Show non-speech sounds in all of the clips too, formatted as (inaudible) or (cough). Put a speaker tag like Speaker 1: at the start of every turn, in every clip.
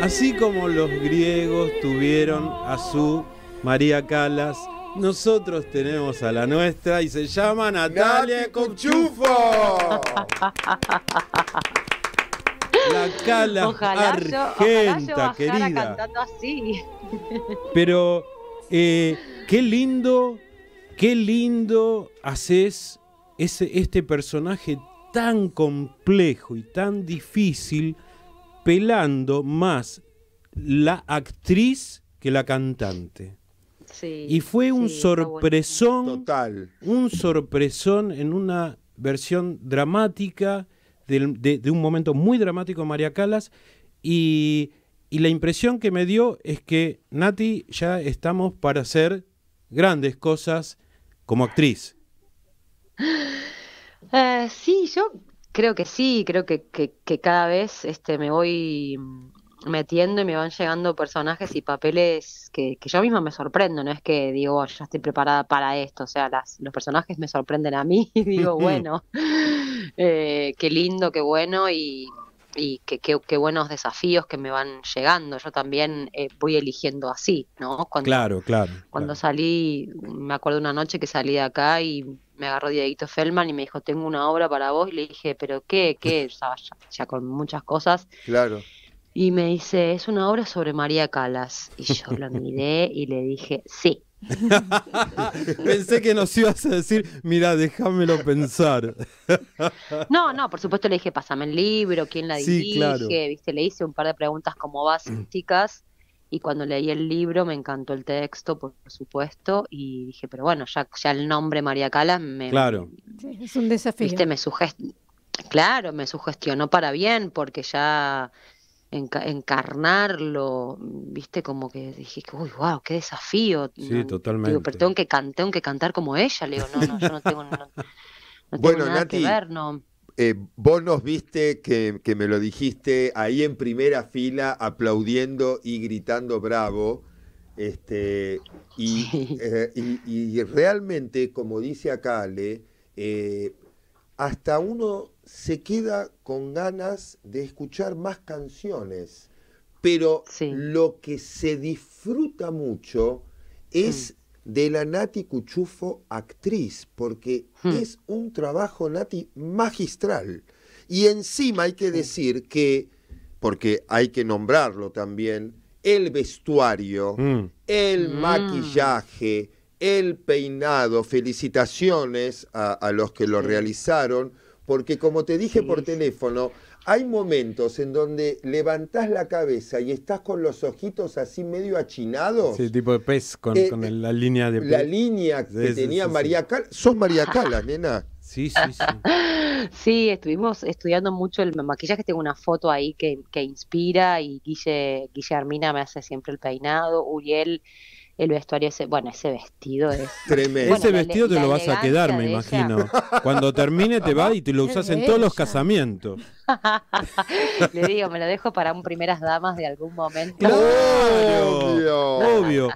Speaker 1: Así como
Speaker 2: los griegos tuvieron a su María Calas, nosotros tenemos a la nuestra y se llama Natalia
Speaker 3: Copchufo. La Cala argenta, querida.
Speaker 2: Pero eh, qué lindo, qué lindo haces ese, este personaje tan complejo y tan difícil pelando más la actriz que la cantante. y fue un sorpresón, total. un sorpresón en una versión dramática de, un momento muy dramático de María Calas y, la impresión que me dio es que Nati ya estamos para hacer grandes cosas como actriz.
Speaker 3: Eh, sí, yo creo que sí, creo que, cada vez este, me voy metiendo y me van llegando personajes y papeles que, yo misma me sorprendo, no es que digo, oh, ya estoy preparada para esto, o sea, las, los personajes me sorprenden a mí (laughs) y digo, (laughs) bueno, (laughs) eh, qué lindo, qué bueno y, qué, buenos desafíos que me van llegando, yo también eh, voy eligiendo así,
Speaker 2: ¿no? claro, claro.
Speaker 3: Cuando salí, me acuerdo una noche que salí de acá y me agarró Dieguito Feldman y me dijo, tengo una obra para vos. Y le dije, ¿pero qué? ¿Qué? (laughs) ya, con muchas cosas. Claro. Y me dice, es una obra sobre María Calas. Y yo la (laughs) miré y le dije, sí.
Speaker 2: (laughs) Pensé que nos ibas a decir, mira, déjamelo pensar.
Speaker 3: no, no, por supuesto le dije, pásame el libro, quién la dirige, viste, le hice un par de preguntas como mm. básicas y cuando leí el libro me encantó el texto, por supuesto, y dije, pero bueno, ya, ya el nombre María Calas me... Claro. es un desafío. Viste, me sugest claro, me sugestionó para bien, porque ya encarnarlo, viste, como que dije, uy, wow, qué desafío. Sí, totalmente. pero tengo que, can que cantar como ella, leo no, no, yo no tengo,
Speaker 4: bueno, nada eh, vos nos viste que, me lo dijiste ahí en primera fila aplaudiendo y gritando bravo. Este, y, eh, y, realmente, como dice acá eh, hasta uno se queda con ganas de escuchar más canciones. Pero lo que se disfruta mucho es mm de la Nati Cuchufo actriz, porque hmm. es un trabajo Nati magistral. Y encima hay que decir que, porque hay que nombrarlo también, el vestuario, hmm. el hmm. maquillaje, el peinado, felicitaciones a, los que lo realizaron, porque como te dije por teléfono, hay momentos en donde levantás la cabeza y estás con los ojitos así medio achinados. Sí,
Speaker 2: tipo de pez, con, eh,
Speaker 4: la línea de pez. La línea que tenía María Calas. ¿Sos María Calas, nena? Sí, sí,
Speaker 3: sí. (laughs) sí, estuvimos estudiando mucho el maquillaje. Tengo una foto ahí que, inspira y Guille, Guillermina me hace siempre el peinado. Uriel el vestuario ese, bueno, ese vestido es (laughs)
Speaker 2: tremendo. ese vestido te lo vas a quedar, me imagino. (laughs) Cuando termine te va y te lo usas en todos los casamientos.
Speaker 3: (laughs) Le digo, me lo dejo para un primeras damas de algún momento.
Speaker 2: obvio, obvio.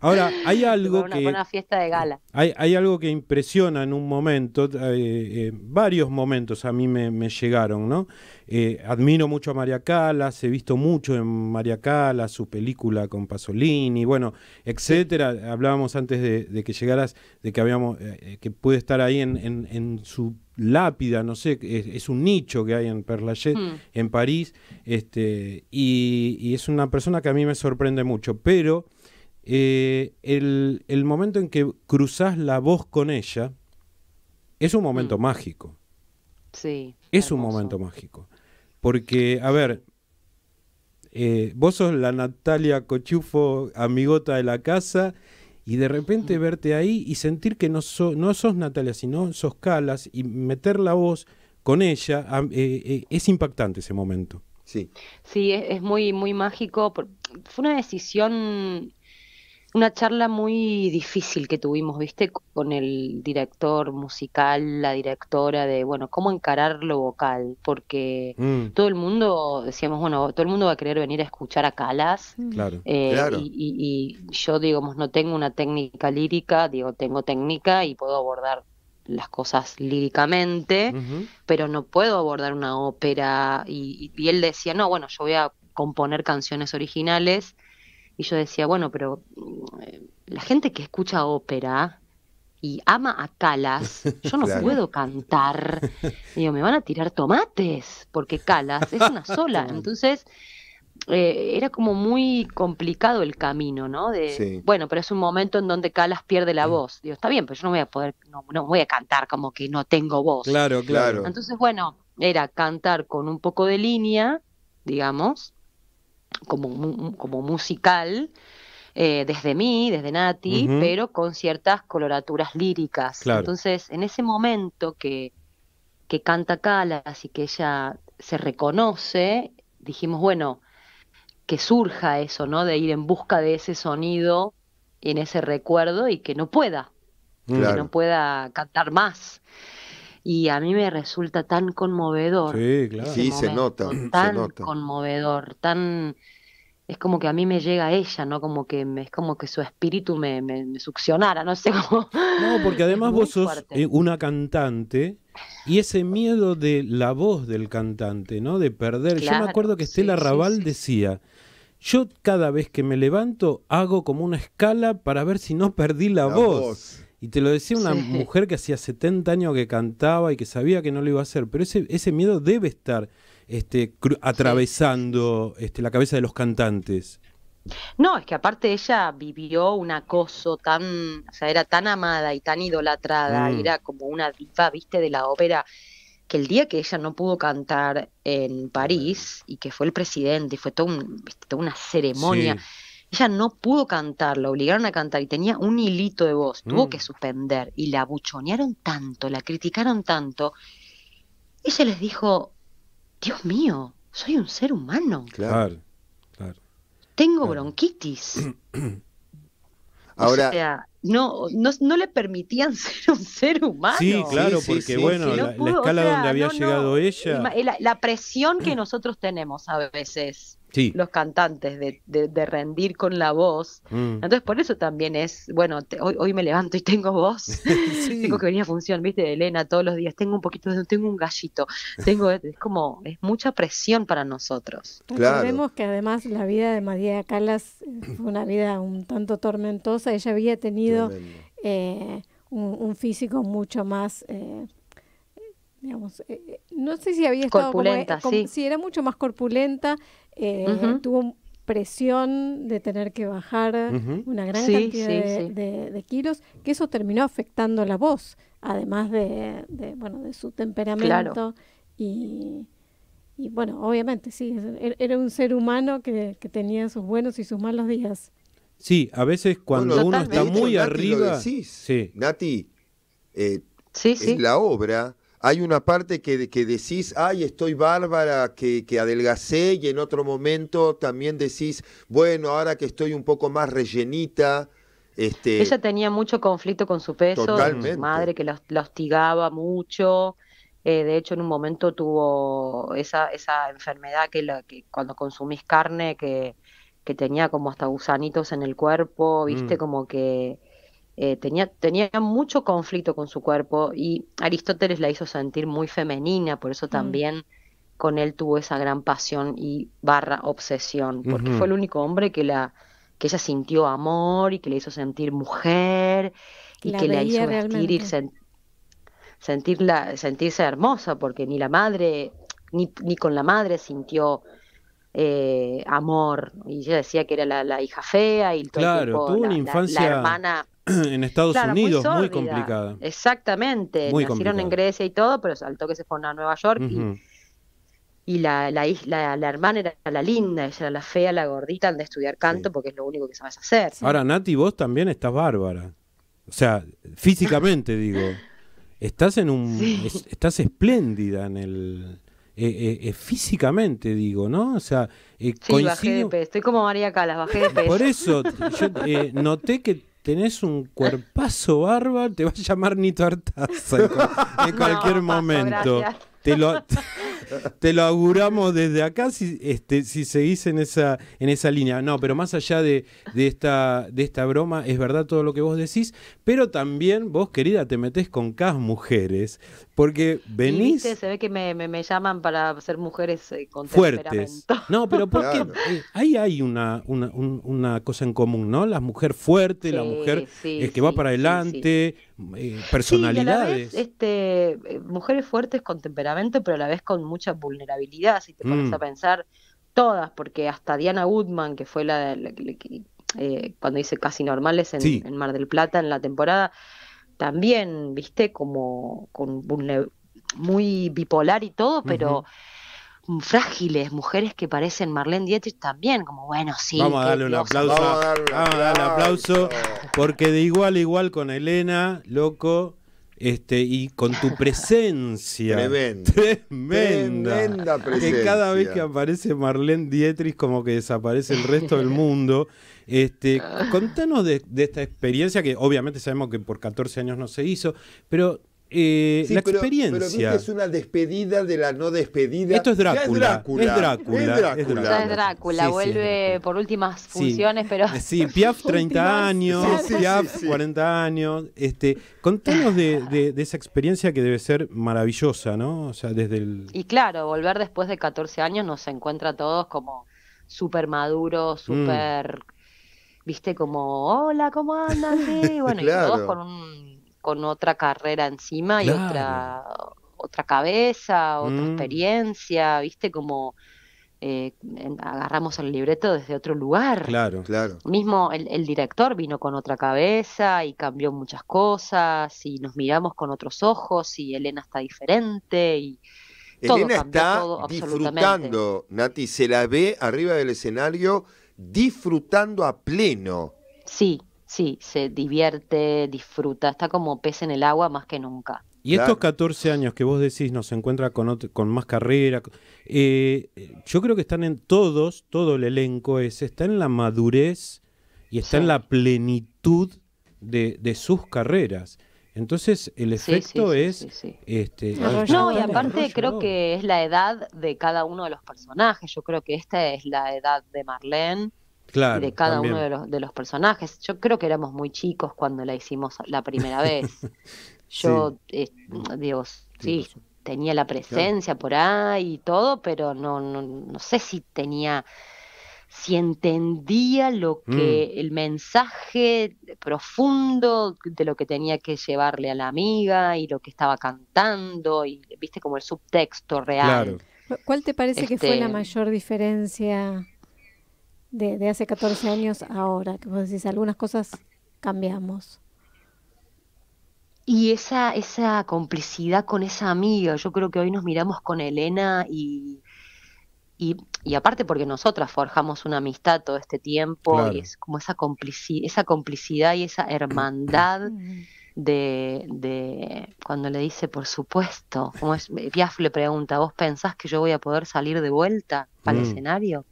Speaker 2: Ahora, hay (laughs) algo una que...
Speaker 3: fiesta de gala.
Speaker 2: Hay, algo que impresiona en un momento, eh, eh, varios momentos a mí me, llegaron, ¿no? Eh, admiro mucho a María Calas, he visto mucho en María Calas, su película con Pasolini, bueno, etcétera. Hablábamos antes de, que llegaras, de que habíamos, que pude estar ahí en, en, su lápida, no sé, es, un nicho que hay en Perlachet hmm. en París, este, y, es una persona que a mí me sorprende mucho, pero eh, el, momento en que cruzas la voz con ella es un momento mm. mágico. Sí. Es un momento mágico. Porque, a ver, eh, vos sos la Natalia Cochufo, amigota de la casa, y de repente mm. verte ahí y sentir que no, no sos Natalia, sino sos Calas, y meter la voz con ella, eh, es impactante ese momento. Sí,
Speaker 3: sí es, es muy, muy mágico. Fue una decisión una charla muy difícil que tuvimos, ¿viste? Con el director musical, la directora de, bueno, cómo encarar lo vocal, porque mm. todo el mundo, decíamos, bueno, todo el mundo va a querer venir a escuchar a Calas. Mm. Claro. Eh, y, yo, digamos, no tengo una técnica lírica, digo, tengo técnica y puedo abordar las cosas líricamente, pero no puedo abordar una ópera. Y, y él decía, no, bueno, yo voy a componer canciones originales y yo decía, bueno, pero mm, la gente que escucha ópera y ama a Calas, (laughs) yo no puedo cantar. yo (laughs) me van a tirar tomates, porque Calas es una (laughs) sola. Entonces, eh, era como muy complicado el camino, ¿no? De, Bueno, pero es un momento en donde Calas pierde la voz. Digo, está bien, pero yo no voy a poder, no, no voy a cantar como que no tengo voz. Claro, claro. Entonces, bueno, era cantar con un poco de línea, digamos, como, como musical, eh, desde mí, desde Nati, pero con ciertas coloraturas líricas. Entonces, en ese momento que, que canta Calas y que ella se reconoce, dijimos, bueno, que surja eso, ¿no? De ir en busca de ese sonido, en ese recuerdo y que no pueda, que no pueda cantar más y a mí me resulta tan conmovedor. Sí, claro. Sí, se nota. Tan conmovedor, tan... Es como que a mí me llega ella, ¿no? Como que es como que su espíritu me, me, succionara, no sé cómo. No, porque
Speaker 2: además vos sos eh, una cantante y ese miedo de la voz del cantante, ¿no? De perder. Yo me acuerdo que Estela Raval decía, yo cada vez que me levanto hago como una escala para ver si no perdí la, voz. Y te lo decía una mujer que hacía 70 años que cantaba y que sabía que no lo iba a hacer, pero ese, ese miedo debe estar este, atravesando este, la cabeza de los cantantes.
Speaker 3: No, es que aparte ella vivió un acoso tan, o sea, era tan amada y tan idolatrada, mm. era como una diva, viste, de la ópera, que el día que ella no pudo cantar en París y que fue el presidente, fue toda una ceremonia. Ella no pudo cantar, la obligaron a cantar y tenía un hilito de voz, tuvo mm. que suspender y la abuchonearon tanto, la criticaron tanto. Ella les dijo, Dios mío, soy un ser humano.
Speaker 2: Claro, claro.
Speaker 3: Tengo bronquitis.
Speaker 2: (clears throat) Ahora, o
Speaker 3: sea, no, no, le permitían (laughs) ser un ser humano. Sí, claro, porque bueno, la, escala donde había llegado ella. Eh, la, presión que (clears throat) nosotros tenemos a veces los cantantes, de, de, rendir con la voz. Mm. Entonces, por eso también es, bueno, hoy, me levanto y tengo voz. (laughs) (laughs) Tengo que venir a función, viste, Elena, todos los días. Tengo un poquito, de, tengo un gallito. Tengo, es como, es mucha presión para nosotros. Claro. Vemos
Speaker 1: que además la vida de María Calas eh, fue una vida un tanto tormentosa. Ella había tenido eh, un, físico mucho más. Eh, eh, eh, no sé si había estado eh, corpulenta, como, sí. era mucho más corpulenta, tuvo presión de tener que bajar una gran cantidad de, kilos, que eso terminó afectando la voz, además de, bueno, de su temperamento y, bueno, obviamente sí, er, era un ser humano que, tenía sus buenos y sus malos días.
Speaker 2: Sí, a veces
Speaker 1: cuando uno está muy arriba. Sí.
Speaker 4: Nati, es la obra hay una parte que, que decís, ay, estoy bárbara, que, que, adelgacé, y en otro momento también decís, bueno, ahora que estoy un poco más rellenita.
Speaker 3: Este... Ella tenía mucho conflicto con su peso, su madre que la, hostigaba mucho. Eh, de hecho, en un momento tuvo esa, esa enfermedad que, la, que cuando consumís carne, que, que tenía como hasta gusanitos en el cuerpo, viste, mm. como que eh, tenía, tenía mucho conflicto con su cuerpo y Aristóteles la hizo sentir muy femenina, por eso mm. también... con él tuvo esa gran pasión y barra obsesión, porque fue el único hombre que la que ella sintió amor y que le hizo sentir mujer y que la hizo vestir y sentirse hermosa, porque ni la madre, ni, con la madre sintió eh, amor. Y ella decía que era la, hija fea y todo claro, tuvo una infancia... la hermana
Speaker 2: (clears throat) en Estados Unidos, muy, complicada.
Speaker 3: Exactamente, nacieron en Grecia y todo, pero al toque se fue a Nueva York y, la, la, la, hermana era la linda, ella era la fea, la gordita, anda de estudiar canto porque es lo único que sabes hacer. Ahora,
Speaker 2: Nati, vos también estás bárbara. O sea, físicamente (laughs) digo, estás en un... estás espléndida en el... Eh, eh, eh, físicamente digo, ¿no? O sea, Estoy
Speaker 3: como María Calas, bajé de (laughs) peso. Por eso,
Speaker 2: yo noté que tenés un cuerpazo barba, te va a llamar Nito Artaza en, (laughs) cualquier momento. te lo, (laughs) te lo auguramos desde acá si, este, si seguís en esa, en esa línea. No, pero más allá de, esta, de esta broma, es verdad todo lo que vos decís, pero también vos, querida, te metés con cas mujeres porque venís. se
Speaker 3: ve que me, me, llaman para ser mujeres eh, con fuertes. No, pero
Speaker 2: porque ahí hay una, una, una, cosa en común, ¿no? La mujer fuerte, la mujer eh, que va para adelante, personalidades.
Speaker 3: este, mujeres fuertes con temperamento, pero a la vez con mucha vulnerabilidad, si te pones a mm. pensar todas, porque hasta Diana Goodman, que fue la, eh, cuando dice Casi Normales en, en, Mar del Plata en la temporada, también, viste, como con muy bipolar y todo, pero... frágiles, mujeres que parecen Marlene Dietrich también, como bueno, sí. Vamos a darle un aplauso. Vamos a darle, un
Speaker 2: aplauso, porque de igual a igual con Elena, loco, este, y con tu (laughs) presencia tremenda, tremenda, presencia. que cada vez que aparece Marlene Dietrich como que desaparece el resto del mundo. Este, (laughs) contanos de, de esta experiencia que obviamente sabemos que por 14 años no se hizo, pero eh, la experiencia. Pero es
Speaker 4: una despedida de la no despedida. Esto es Drácula. Es Drácula. Es
Speaker 2: Drácula. Vuelve
Speaker 3: por últimas funciones, pero. (laughs)
Speaker 2: Sí, Piaf 30 (laughs) años, Piaf 40 años. Este, contanos de, de, esa experiencia que debe ser maravillosa, ¿no? O sea, desde el.
Speaker 3: Y claro, volver después de 14 años nos encuentra a todos como súper maduros, mm. súper. Viste, como, hola, ¿cómo andan? bueno, y todos con un con otra carrera encima y otra, otra cabeza, otra mm. experiencia, viste, como eh, agarramos el libreto desde otro lugar.
Speaker 4: Claro, claro.
Speaker 3: Mismo el, director vino con otra cabeza y cambió muchas cosas y nos miramos con otros ojos y Elena está diferente y... Elena está disfrutando,
Speaker 4: Nati, se la ve arriba del escenario disfrutando a pleno.
Speaker 3: Sí, sí, se divierte, disfruta, está como pez en el agua más que nunca.
Speaker 2: Y estos 14 años que vos decís nos encuentra con, más carrera, eh, yo creo que están en todos, todo el elenco es, está en la madurez y está en la plenitud de, sus carreras. Entonces el efecto es... Este,
Speaker 3: no, y aparte creo que es la edad de cada uno de los personajes. Yo creo que esta es la edad de Marlene
Speaker 1: de cada uno de
Speaker 3: los, de los, personajes. Yo creo que éramos muy chicos cuando la hicimos la primera (laughs) vez. Yo, eh, digo, sí, tenía la presencia por ahí y todo, pero no, no, sé si tenía si entendía lo que mm. el mensaje profundo de lo que tenía que llevarle a la amiga y lo que estaba cantando y viste como el subtexto real.
Speaker 1: ¿Cuál te parece que fue la este, mayor diferencia de, hace 14 años ahora? Que vos decís, algunas cosas cambiamos.
Speaker 3: Y esa, esa complicidad con esa amiga, yo creo que hoy nos miramos con Elena y, y, aparte porque nosotras forjamos una amistad todo este tiempo y es como esa, complicidad, esa complicidad y esa hermandad (clears throat) mm. de, de, cuando le dice, por supuesto, como es, Piaf le pregunta, ¿vos pensás que yo voy a poder salir de vuelta al el mm. escenario?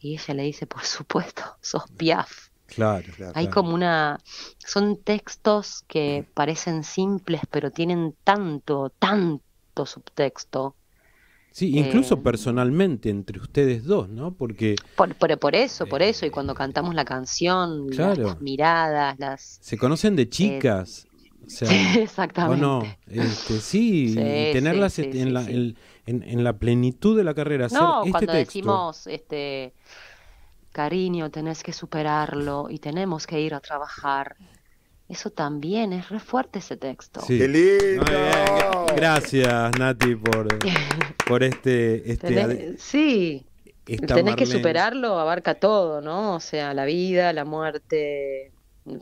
Speaker 3: Y ella le dice, por supuesto, (laughs) sos Piaf. Claro, claro. Hay como una... Son textos que mm. parecen simples, pero tienen tanto, tanto subtexto. Sí, eh, incluso
Speaker 2: personalmente entre ustedes dos, ¿no? Porque...
Speaker 3: Por, eso, por eh, eso, y cuando cantamos la canción, las, miradas, las...
Speaker 2: Se conocen de eh, chicas,
Speaker 3: Exactamente. Bueno,
Speaker 2: este, sí, tenerlas en, la, en, la plenitud de la carrera. no, este cuando decimos,
Speaker 3: este, cariño, tenés que superarlo y tenemos que ir a trabajar. Eso también es re fuerte ese texto.
Speaker 2: ¡Qué lindo! Gracias, Nati, por, (laughs) por este, este
Speaker 3: Sí. tenés que superarlo, abarca todo, ¿no? O sea, la vida, la muerte,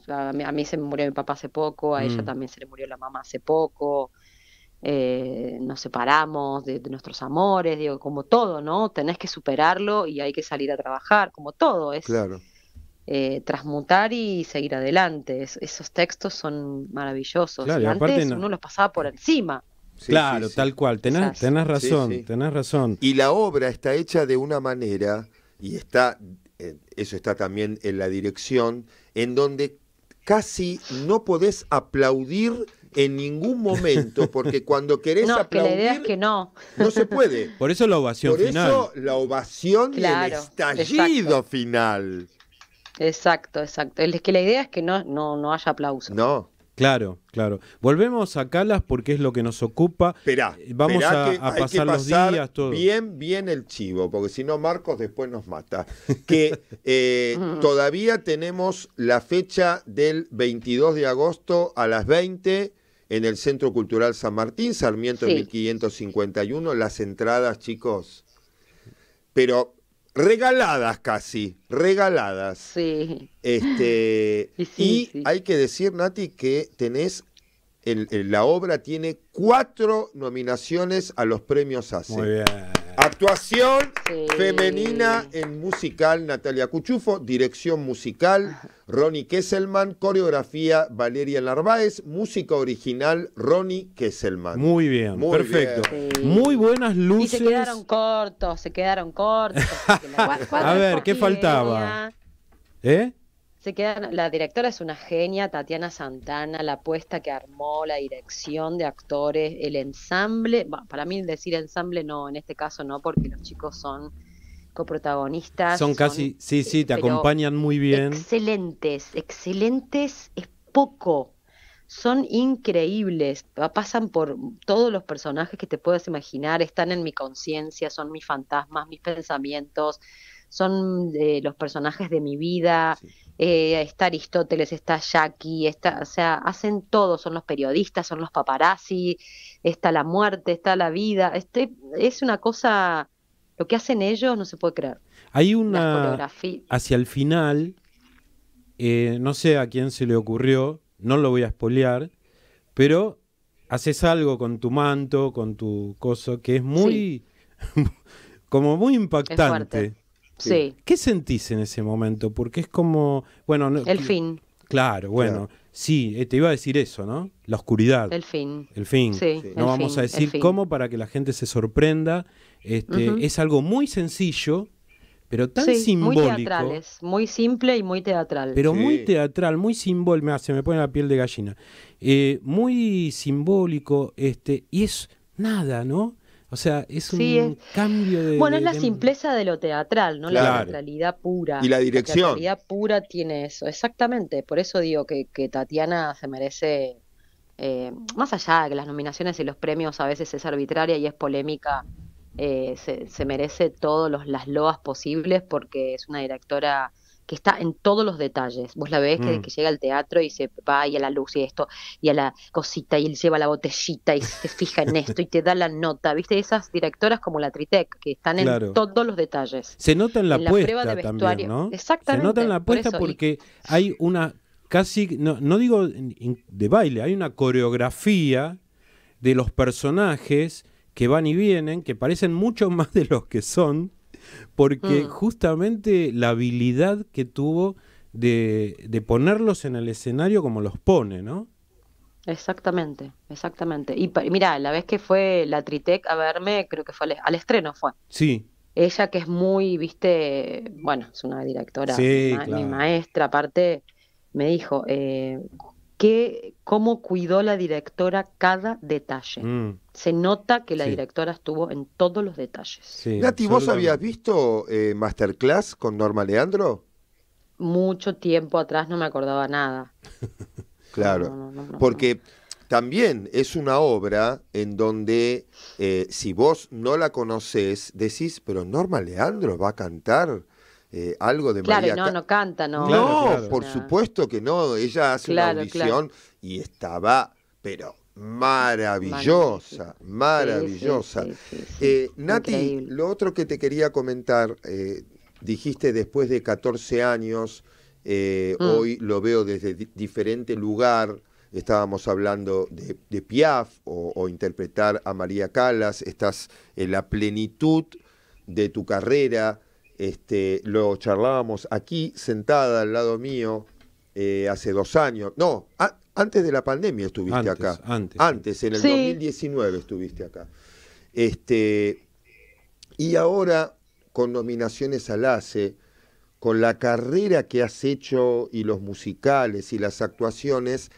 Speaker 3: a mí se me murió mi papá hace poco, a ella mm. también se le murió la mamá hace poco. Eh, nos separamos de, nuestros amores, digo, como todo, ¿no? Tenés que superarlo y hay que salir a trabajar, como todo, es claro. Eh, transmutar y seguir adelante. esos textos son maravillosos. Claro, y antes no. uno los pasaba por encima.
Speaker 4: claro,
Speaker 2: tal cual, tenés razón, tenés razón.
Speaker 4: Y la obra está hecha de una manera y está eh, eso está también en la dirección, en donde casi no podés aplaudir en ningún momento, porque cuando querés
Speaker 3: aplaudir, (laughs) la idea es que no. no
Speaker 4: se puede. (laughs) Por eso la ovación final. eso la ovación el
Speaker 3: estallido
Speaker 2: final.
Speaker 3: Exacto, exacto. Es que la idea es que no, no, no haya aplauso.
Speaker 2: No, Claro, claro. Volvemos a Calas porque es lo que nos ocupa. Eh, vamos a, pasar, los días, todo.
Speaker 4: Bien, bien el chivo, porque si no Marcos después nos mata. (laughs) Que eh, mm. todavía tenemos la fecha del 22 de agosto a las 20 en el Centro Cultural San Martín, Sarmiento 1551, las entradas, chicos. Pero regaladas casi, regaladas. Sí. Este, (laughs) y, hay que decir, Nati, que tenés, la obra tiene cuatro nominaciones a los premios ACE. Muy bien. Actuación femenina en musical, Natalia Cuchufo, dirección musical, Ronnie Kesselman, coreografía, Valeria Narváez, música original, Ronnie Kesselman.
Speaker 2: Muy bien, perfecto. Muy buenas luces.
Speaker 4: Y se quedaron
Speaker 3: cortos, se quedaron cortos. (laughs) a ver, ¿qué faltaba? ¿Eh? se quedan, la directora es una genia, Tatiana Santana, la apuesta que armó, la dirección de actores, el ensamble, para mí decir ensamble no, en este caso no, porque los chicos son coprotagonistas. Son casi,
Speaker 2: sí, sí, te acompañan muy bien.
Speaker 3: Excelentes, excelentes, es poco. Son increíbles, pasan por todos los personajes que te puedas imaginar, están en mi conciencia, son mis fantasmas, mis pensamientos, son los personajes de mi vida, eh, está Aristóteles, está Jackie, está, o sea, hacen todo, son los periodistas, son los paparazzi, está la muerte, está la vida, este, es una cosa, lo que hacen ellos no se puede creer.
Speaker 2: Hay una, hacia el final, eh, no sé a quién se le ocurrió, no lo voy a espolear, pero haces algo con tu manto, con tu coso, que es muy, (laughs) como muy impactante. ¿Qué sentís en ese momento? Porque es como, bueno... el fin. Claro, bueno, sí, eh, te iba a decir eso, ¿no? La oscuridad. El fin. El fin. Sí, no vamos a decir cómo para que la gente se sorprenda. Este, es algo muy sencillo, pero tan simbólico. Muy
Speaker 3: muy simple y muy teatral. Pero muy
Speaker 2: teatral, muy simbólico, se me pone la piel de gallina. Eh, muy simbólico, este, y es nada, ¿no? O sea, es un cambio de. Bueno, es la
Speaker 3: simpleza de lo teatral, ¿no? La teatralidad pura. Y la dirección. La teatralidad pura tiene eso, exactamente. Por eso digo que, Tatiana se merece. Eh, más allá de que las nominaciones y los premios a veces es arbitraria y es polémica, eh, se, se, merece todas las loas posibles porque es una directora que está en todos los detalles. Vos la ves mm. que, llega al teatro y se va y a la luz y esto, y a la cosita, y él lleva la botellita y se fija en esto y te da la nota. ¿Viste? Esas directoras como la Tritec, que están en todos los detalles.
Speaker 2: Se nota en la, puesta prueba Exactamente. Se nota en la puesta porque hay una casi, no, no digo de baile, hay una coreografía de los personajes que van y vienen, que parecen mucho (laughs) más de los que son, porque mm. justamente la habilidad que tuvo de, ponerlos en el escenario como los pone, ¿no?
Speaker 3: Exactamente, exactamente. Y mira, la vez que fue la Tritec a verme, creo que fue al, estreno fue. Sí. Ella que es muy, viste, bueno, es una directora, mi maestra, aparte, me dijo, eh, que cómo cuidó la directora cada detalle. Mm. Se nota que la directora estuvo en todos los detalles. Nati, ¿vos habías
Speaker 4: visto eh, Masterclass con Norma Leandro?
Speaker 3: Mucho tiempo atrás no me acordaba nada.
Speaker 4: (laughs) claro, porque también es una obra en donde eh, si vos no la conoces, decís, pero Norma Leandro va a cantar eh, algo de claro, Claro, no, no
Speaker 3: canta, no. No, por
Speaker 4: supuesto que no. Ella hace una audición y estaba, pero maravillosa, maravillosa. Eh, Nati, lo otro que te quería comentar, eh, dijiste después de 14 años, mm. hoy lo veo desde diferente lugar, estábamos hablando de, Piaf o, o, interpretar a María Calas, estás en la plenitud de tu carrera, este, lo charlábamos aquí sentada al lado mío eh, hace dos años. No, antes de la pandemia estuviste acá. Antes. Antes, en el 2019 estuviste acá. Este, y ahora con nominaciones al ACE, con la carrera que has hecho y los musicales y las actuaciones,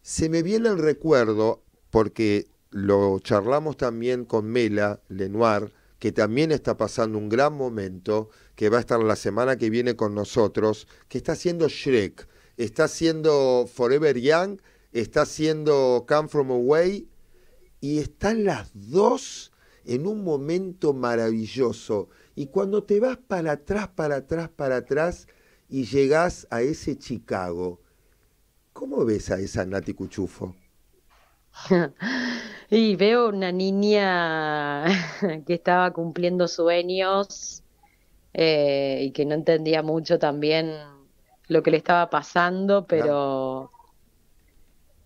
Speaker 4: se me viene el recuerdo, porque lo charlamos también con Mela Lenoir, que también está pasando un gran momento, que va a estar la semana que viene con nosotros, que está haciendo Shrek, está haciendo Forever Young, está haciendo Come From Away, y están las dos en un momento maravilloso. Y cuando te vas para atrás, para atrás, para atrás, y llegás a ese Chicago, ¿cómo ves a esa Nati Cuchufo?
Speaker 3: (laughs) y veo una niña (laughs) que estaba cumpliendo sueños eh, y que no entendía mucho también lo que le estaba pasando, pero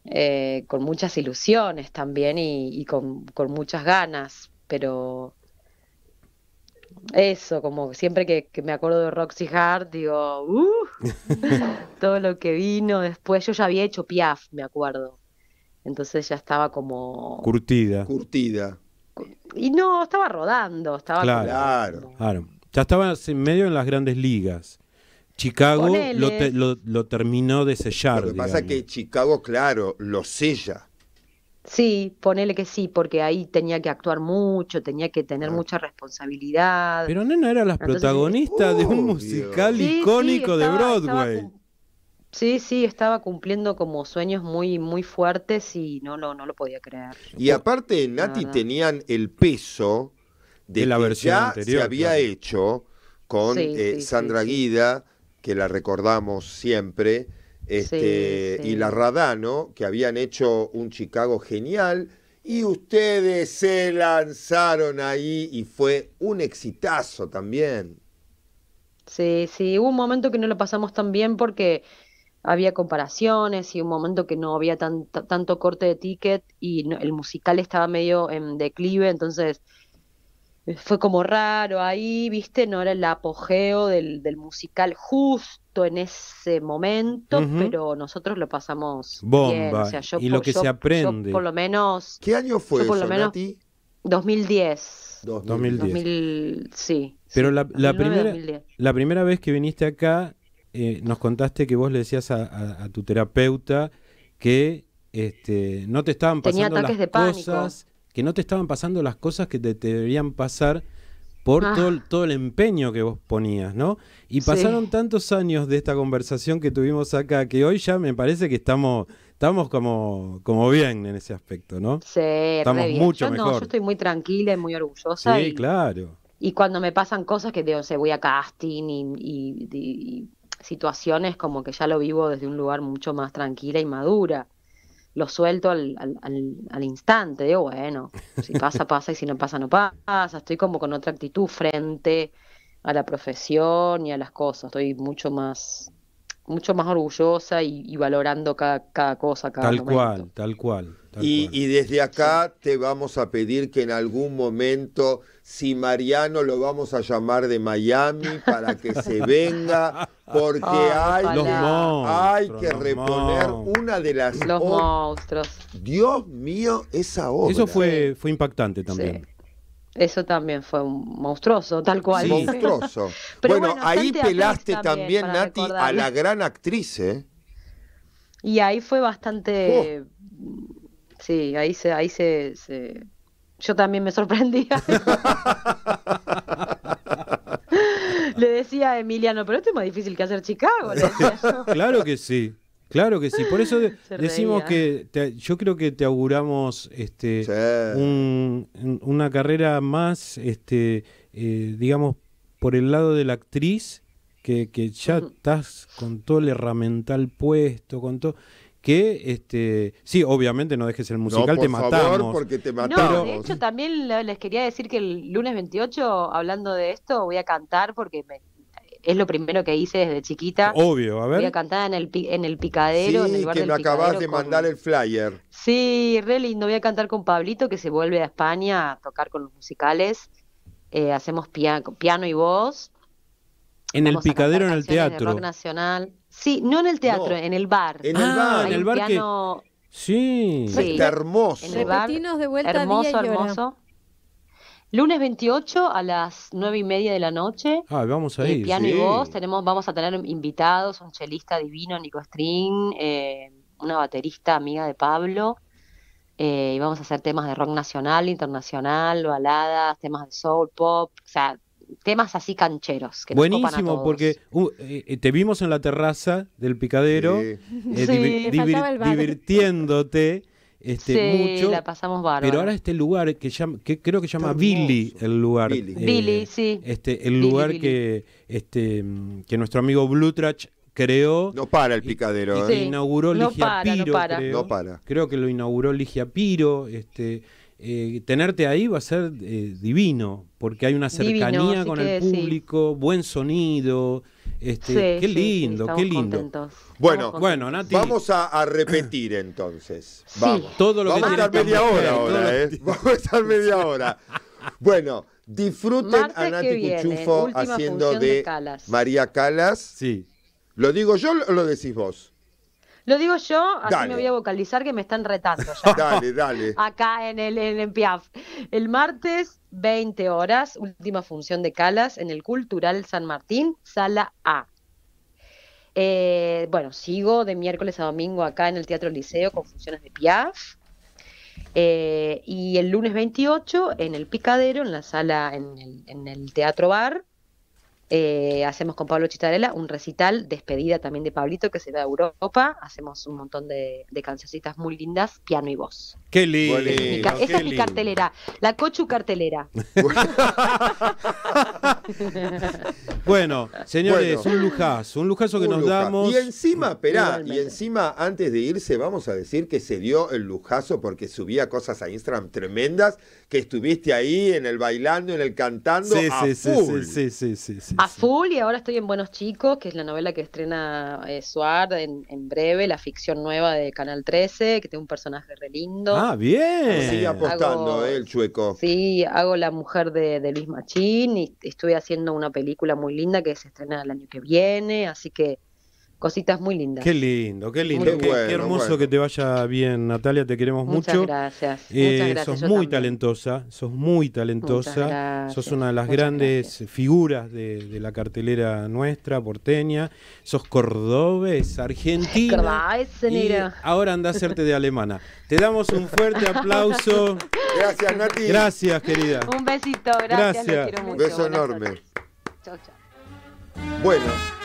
Speaker 3: eh, con muchas ilusiones también y, con, muchas ganas, pero eso, como siempre que, me acuerdo de Roxy Hart, digo, (laughs) todo lo que vino después, yo ya había hecho Piaf, me acuerdo. Entonces ya estaba como... Curtida.
Speaker 2: Curtida.
Speaker 3: Y no, estaba rodando, estaba... Claro,
Speaker 2: Ya estaba en medio en las grandes ligas. Chicago lo, terminó de sellar. Lo que pasa es
Speaker 4: que Chicago, claro, lo sella.
Speaker 3: Sí, ponele que sí, porque ahí tenía que actuar mucho, tenía que tener ah. mucha responsabilidad. Pero Nena era la
Speaker 2: protagonista de un musical
Speaker 4: icónico de Broadway.
Speaker 3: Sí, sí, estaba cumpliendo como sueños muy, muy fuertes y no, no, no lo podía creer.
Speaker 4: Y aparte, Nati tenían el peso de, la versión ya se había hecho con eh, Sandra Guida, que la recordamos siempre, este, y la Radano, que habían hecho un Chicago genial, y ustedes se lanzaron ahí y fue un exitazo también.
Speaker 3: Sí, sí, hubo un momento que no lo pasamos tan bien porque había comparaciones y un momento que no había tanto corte de ticket y el musical estaba medio en declive, entonces eh, fue como raro ahí, viste, no era el apogeo del, musical justo en ese momento, pero nosotros lo pasamos Bomba. bien, o y lo que se aprende. por lo menos ¿Qué año fue eso, lo menos, 2010. 2010. sí. Pero la, primera
Speaker 2: la primera vez que viniste acá eh, nos contaste que vos le decías a, tu terapeuta que este, no te estaban pasando las de cosas, que no te estaban pasando las cosas que te, deberían pasar por ah. todo, el empeño que vos ponías, ¿no? Y pasaron tantos años de esta conversación que tuvimos acá que hoy ya me parece que estamos, estamos como, como bien en ese aspecto, ¿no?
Speaker 3: Sí, estamos mucho mejor. yo estoy muy tranquila y muy orgullosa. Sí,
Speaker 2: claro.
Speaker 3: Y cuando me pasan cosas que digo, se voy a casting y, situaciones como que ya lo vivo desde un lugar mucho más tranquila y madura. Lo suelto al, al, al, instante, digo, bueno, si pasa, (laughs) pasa, y si no pasa, no pasa. Estoy como con otra actitud frente a la profesión y a las cosas, estoy mucho más mucho más orgullosa y, valorando cada, cosa, cada tal Cual, tal cual,
Speaker 4: tal y, cual. Y desde acá te vamos a pedir que en algún momento, si Mariano lo vamos a llamar de Miami para que se (laughs) venga, porque ah, hay, hay que reponer
Speaker 3: una de las... Los monstruos. Dios mío, esa obra. Eso
Speaker 2: fue, fue impactante también.
Speaker 3: Eso también fue monstruoso, tal cual. monstruoso. (laughs) bueno, ahí pelaste también, Nati, a la gran
Speaker 4: actriz. ¿eh?
Speaker 3: Y ahí fue bastante...
Speaker 1: Oh.
Speaker 3: Sí, ahí se... Ahí se, Yo también me sorprendía. (laughs) le decía a Emiliano, pero esto es más difícil que hacer Chicago.
Speaker 2: Claro que sí. Claro que sí, por eso (laughs) decimos que yo creo que te auguramos este, una carrera más, este, eh, digamos, por el lado de la actriz, que, ya estás con todo el herramental puesto, con todo que este sí obviamente no dejes el musical te matamos porque
Speaker 4: te matamos no, de
Speaker 3: hecho también les quería decir que el lunes 28 hablando de esto voy a cantar porque me es lo primero que hice desde chiquita. Obvio, a ver. Voy a cantar en el, en el picadero. Sí, en el bar que me acabas de mandar
Speaker 4: el flyer.
Speaker 3: Sí, re lindo. Voy a cantar con Pablito, que se vuelve a España a tocar con los musicales. Eh, hacemos piano y voz.
Speaker 2: En el picadero, en el teatro. el rock
Speaker 3: nacional. Sí, no en el teatro, en el bar. En el ah, bar, en el bar que...
Speaker 2: Sí. Está hermoso. En el bar.
Speaker 3: de vuelta hermoso, hermoso. Lunes 28 a las 9 y media de la noche.
Speaker 2: Ah, vamos a eh, ir. piano y voz.
Speaker 3: Tenemos, vamos a tener invitados, un chelista divino, Nico String, eh, una baterista amiga de Pablo. Eh, y vamos a hacer temas de rock nacional, internacional, baladas, temas de soul, pop. O sea, temas así cancheros. Buenísimo, porque
Speaker 2: uh, te vimos en la terraza del picadero divirtiéndote. Este, sí, la pasamos bárbaro. Pero ahora este lugar que, que creo que llama Billy el lugar. Eh, este, el lugar que este, que nuestro amigo Blutrach creó. No para el picadero. ¿eh? Inauguró Ligia Piro. No para. Creo, que lo inauguró Ligia Piro. Eh, tenerte ahí va a ser divino, porque hay una cercanía con el público, buen sonido. Este, qué lindo, qué lindo. Bueno, vamos
Speaker 4: a, repetir entonces.
Speaker 2: Vamos. a estar media hora ahora,
Speaker 4: Vamos a estar media hora. Bueno, disfruten a Nati Cuchufo haciendo de, María Calas. ¿Lo digo yo o lo decís vos?
Speaker 1: Lo digo
Speaker 3: yo, así me voy a vocalizar que me están retando ya. (laughs) dale, dale. Acá en el, Piaf. El martes, 20 horas, última función de Calas en el Cultural San Martín, sala A. Eh, bueno, sigo de miércoles a domingo acá en el Teatro Liceo con funciones de Piaf. Eh, y el lunes 28 en el Picadero, en la sala, en el Teatro Bar, eh, hacemos con Pablo Chitarela un recital, despedida también de Pablito, que se va a Europa. Hacemos un montón de, cancioncitas muy lindas, piano y voz.
Speaker 2: ¡Qué lindo! Esa es mi, cartelera,
Speaker 3: la Cochu cartelera. (laughs)
Speaker 2: bueno, señores, un lujazo, un lujazo que nos damos. Y encima, esperá, y
Speaker 4: encima, antes de irse, vamos a decir que se dio el lujazo porque subía cosas a Instagram tremendas, que estuviste ahí en el bailando, en el cantando. sí, sí.
Speaker 2: sí, sí
Speaker 3: a full y ahora estoy en Buenos Chicos, que es la novela que estrena eh, Suard en, breve, la ficción nueva de Canal 13, que tiene un personaje re lindo. Ah, bien. Sigue apostando, eh, el chueco. Sí, hago la mujer de Luis Machín y estoy haciendo una película muy linda que se estrena el año que viene, así que cositas muy lindas. Qué lindo, qué lindo, qué, hermoso
Speaker 2: que te vaya bien, Natalia, te queremos mucho.
Speaker 3: Gracias. Eh, muchas gracias. Sos muy
Speaker 2: talentosa, sos muy talentosa, sos una de las grandes figuras de, la cartelera nuestra, porteña, sos cordobés, argentina. y ahora anda a hacerte de alemana. Te damos un fuerte aplauso.
Speaker 3: gracias, Nati. Gracias, querida. Un besito, gracias. gracias. Quiero mucho. Un beso
Speaker 2: enorme. Chao, chao.
Speaker 4: Bueno.